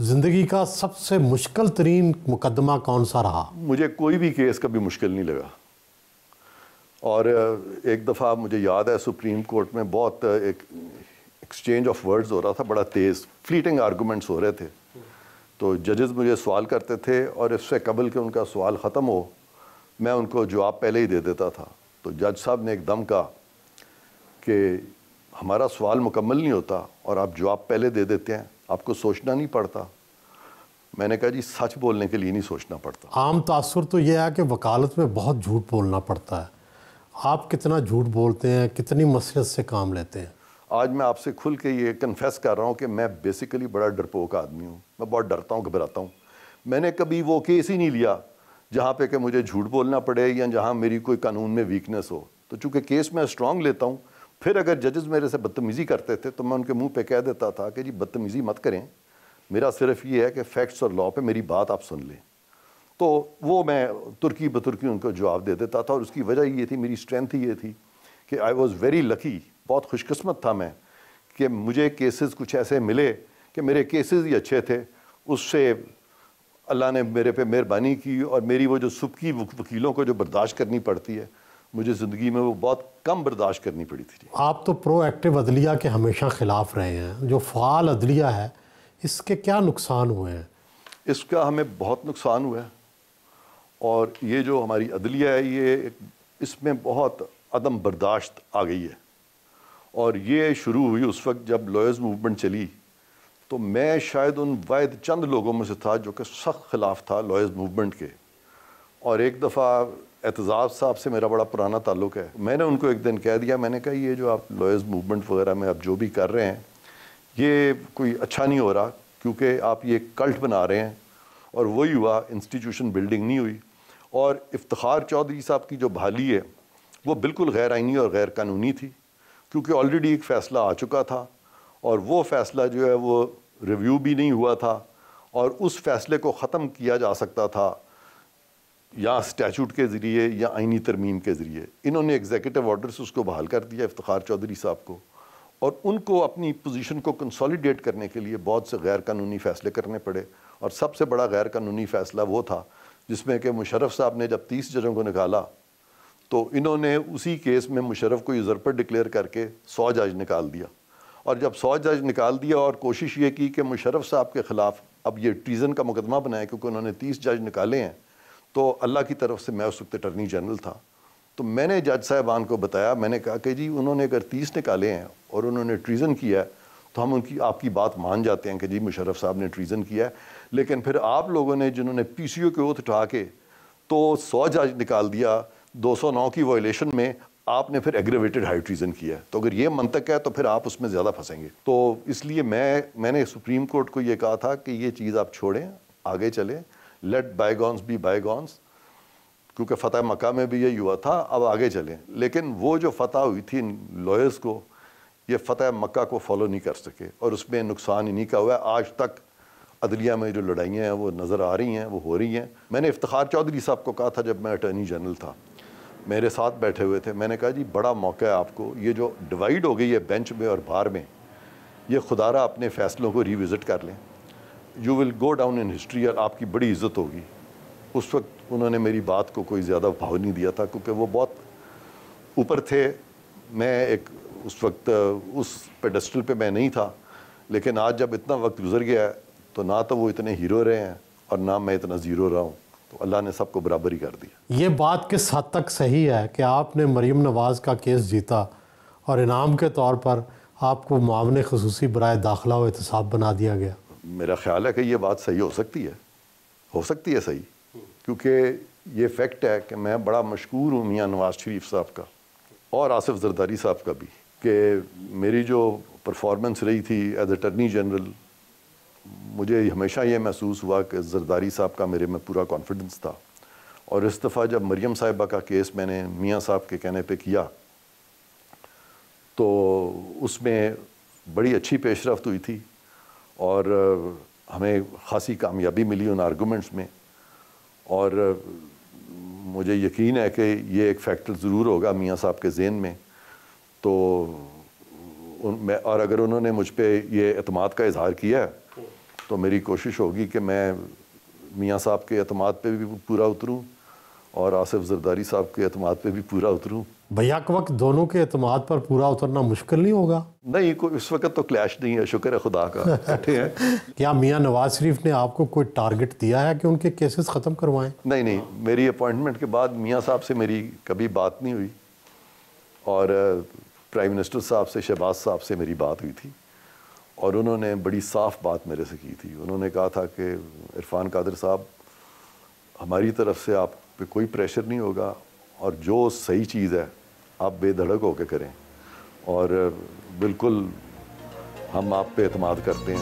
जिंदगी का सबसे मुश्किल तरीन मुकदमा कौन सा रहा मुझे कोई भी केस कभी मुश्किल नहीं लगा और एक दफ़ा मुझे याद है सुप्रीम कोर्ट में बहुत एक एक्सचेंज ऑफ वर्ड्स हो रहा था बड़ा तेज़ फ्लीटिंग आर्गूमेंट्स हो रहे थे तो जजेस मुझे सवाल करते थे और इससे कबल के उनका सवाल ख़त्म हो मैं उनको जवाब पहले ही दे देता था तो जज साहब ने एकदम कहा कि हमारा सवाल मुकम्मल नहीं होता और आप जवाब पहले दे देते हैं आपको सोचना नहीं पड़ता मैंने कहा जी सच बोलने के लिए नहीं सोचना पड़ता आम तासर तो यह है कि वकालत में बहुत झूठ बोलना पड़ता है आप कितना झूठ बोलते हैं कितनी मसीहत से काम लेते हैं आज मैं आपसे खुल के ये कन्फेस कर रहा हूँ कि मैं बेसिकली बड़ा डरपोक आदमी हूँ मैं बहुत डरता हूँ घबराता हूँ मैंने कभी वो केस ही नहीं लिया जहाँ पे कि मुझे झूठ बोलना पड़े या जहाँ मेरी कोई कानून में वीकनेस हो तो चूँकि केस मैं स्ट्रांग लेता हूँ फिर अगर जजेस मेरे से बदतमीज़ी करते थे तो मैं उनके मुंह पे कह देता था कि जी बदतमीज़ी मत करें मेरा सिर्फ ये है कि फैक्ट्स और लॉ पे मेरी बात आप सुन लें तो वो मैं तुर्की बतुर्की उनको जवाब दे देता था और उसकी वजह ये थी मेरी स्ट्रेंथ ये थी कि आई वॉज़ वेरी लकी बहुत खुशकस्मत था मैं कि मुझे केसेस कुछ ऐसे मिले कि मेरे केसेस ही अच्छे थे उससे अल्लाह ने मेरे पे मेहरबानी की और मेरी वो जो सुबकी वकीलों को जो बर्दाश्त करनी पड़ती है मुझे ज़िंदगी में वो बहुत कम बर्दाश्त करनी पड़ी थी आप तो प्रो एक्टिव अदलिया के हमेशा ख़िलाफ़ रहे हैं जो फ़ाल अदलिया है इसके क्या नुकसान हुए हैं इसका हमें बहुत नुकसान हुआ है और ये जो हमारी अदलिया है ये इसमें बहुत अदम बर्दाश्त आ गई है और ये शुरू हुई उस वक्त जब लॉयर्स मूवमेंट चली तो मैं शायद उन वायद चंद लोगों में से था जो कि सख्त खिलाफ था लॉयर्स मूवमेंट के और एक दफ़ा एतजाज़ साहब से मेरा बड़ा पुराना ताल्लुक है मैंने उनको एक दिन कह दिया मैंने कहा ये जो आप लॉयर्स मूवमेंट वगैरह में आप जो भी कर रहे हैं ये कोई अच्छा नहीं हो रहा क्योंकि आप ये कल्ट बना रहे हैं और वही हुआ इंस्टीट्यूशन बिल्डिंग नहीं हुई और इफ्तार चौधरी साहब की जो बहाली है वो बिल्कुल गैर आइनी और गैर कानूनी थी क्योंकि ऑलरेडी एक फ़ैसला आ चुका था और वो फ़ैसला जो है वो रिव्यू भी नहीं हुआ था और उस फैसले को ख़त्म किया जा सकता था या स्टैचूट के ज़रिए या आइनी तरमीम के ज़रिए इन्होंने एग्जीक्यूटिव ऑर्डर से उसको बहाल कर दिया इफ्तार चौधरी साहब को और उनको अपनी पोजीशन को कंसोलिडेट करने के लिए बहुत से गैर कानूनी फ़ैसले करने पड़े और सबसे बड़ा गैर कानूनी फ़ैसला वो था जिसमें कि मुशरफ साहब ने जब तीस जजों को निकाला तो इन्होंने उसी केस में मुशरफ को यूज़रपर डिक्लेयर करके सौ जज निकाल दिया और जब सौ जज निकाल दिया और कोशिश ये की कि मुशरफ साहब के ख़िलाफ़ अब ये ट्रीज़न का मुकदमा बनाया क्योंकि उन्होंने तीस जज निकाले हैं तो अल्लाह की तरफ से मैं उस वक्त अटर्नी जनरल था तो मैंने जज साहबान को बताया मैंने कहा कि जी उन्होंने अगर तीस निकाले हैं और उन्होंने ट्रीज़न किया है तो हम उनकी आपकी बात मान जाते हैं कि जी मुशरफ साहब ने ट्रीज़न किया है लेकिन फिर आप लोगों ने जिन्होंने पी सी ओ के ओथ उठा के तो सौ जज निकाल दिया दो सौ नौ की वॉयलेशन में आपने फिर एग्रेवेटेड हाई ट्रीज़न किया है तो अगर ये मंतक है तो फिर आप उसमें ज़्यादा फंसेंगे तो इसलिए मैं मैंने सुप्रीम कोर्ट को ये कहा था कि ये चीज़ आप छोड़ें आगे चलें लेट बाईगॉन्स बी बायगॉन्स क्योंकि फ़तह मक्का में भी यही हुआ था अब आगे चलें लेकिन वो जो फ़तह हुई थी लॉयर्स को ये फ़तह मक्का को फॉलो नहीं कर सके और उसमें नुकसान इन्हीं का हुआ आज तक अदलिया में जो लड़ाइयाँ हैं वो नज़र आ रही हैं वो हो रही हैं मैंने इफ्तार चौधरी साहब को कहा था जब मैं अटर्नी जनरल था मेरे साथ बैठे हुए थे मैंने कहा जी बड़ा मौका है आपको ये जो डिवाइड हो गई है बेंच में और बार में ये खुदारा अपने फ़ैसलों को रिविज़िट कर लें you will go down in history और आपकी बड़ी इज्जत होगी उस वक्त उन्होंने मेरी बात को कोई ज़्यादा भाव नहीं दिया था क्योंकि वो बहुत ऊपर थे मैं एक उस वक्त उस पेडस्टल पे मैं नहीं था लेकिन आज जब इतना वक्त गुजर गया है तो ना तो वो इतने हीरो रहे हैं और ना मैं इतना ज़ीरो रहा हूँ तो अल्लाह ने सबको बराबरी कर दिया ये बात किस हद तक सही है कि आपने मरीम नवाज़ का केस जीता और इनाम के तौर पर आपको मामले खसूसी बरए दाखिला व एहतसाब बना दिया गया मेरा ख्याल है कि ये बात सही हो सकती है हो सकती है सही क्योंकि ये फैक्ट है कि मैं बड़ा मशहूर हूँ मियाँ नवाज शरीफ साहब का और आसिफ जरदारी साहब का भी कि मेरी जो परफॉर्मेंस रही थी एज अटर्नी जनरल मुझे हमेशा ये महसूस हुआ कि जरदारी साहब का मेरे में पूरा कॉन्फिडेंस था और इस दफ़ा जब मरीम साहिबा का केस मैंने मियाँ साहब के कहने पे किया तो उसमें बड़ी अच्छी पेशरफ हुई थी और हमें खासी कामयाबी मिली उन आर्गूमेंट्स में और मुझे यकीन है कि ये एक फैक्टर ज़रूर होगा मियाँ साहब के जेन में तो उन मैं और अगर उन्होंने मुझ पर यह अतमाद का इजहार किया है तो मेरी कोशिश होगी कि मैं मियाँ साहब के अतमाद पर भी पूरा उतरूँ और आसिफ जरदारी साहब के अतमाद पर भी पूरा उतरूँ बैक वक्त दोनों के अतमाद पर पूरा उतरना मुश्किल नहीं होगा नहीं कोई इस वक्त तो क्लैश नहीं है शुक्र है खुदा का हैं क्या मियाँ नवाज शरीफ ने आपको कोई टारगेट दिया है कि उनके केसेस ख़त्म करवाएं नहीं नहीं मेरी अपॉइंटमेंट के बाद मियाँ साहब से मेरी कभी बात नहीं हुई और प्राइम मिनिस्टर साहब से शहबाज साहब से मेरी बात हुई थी और उन्होंने बड़ी साफ बात मेरे से की थी उन्होंने कहा था कि इरफान कादर साहब हमारी तरफ से आप पे कोई प्रेशर नहीं होगा और जो सही चीज़ है आप बेधड़क होकर करें और बिल्कुल हम आप पे अतमाद करते हैं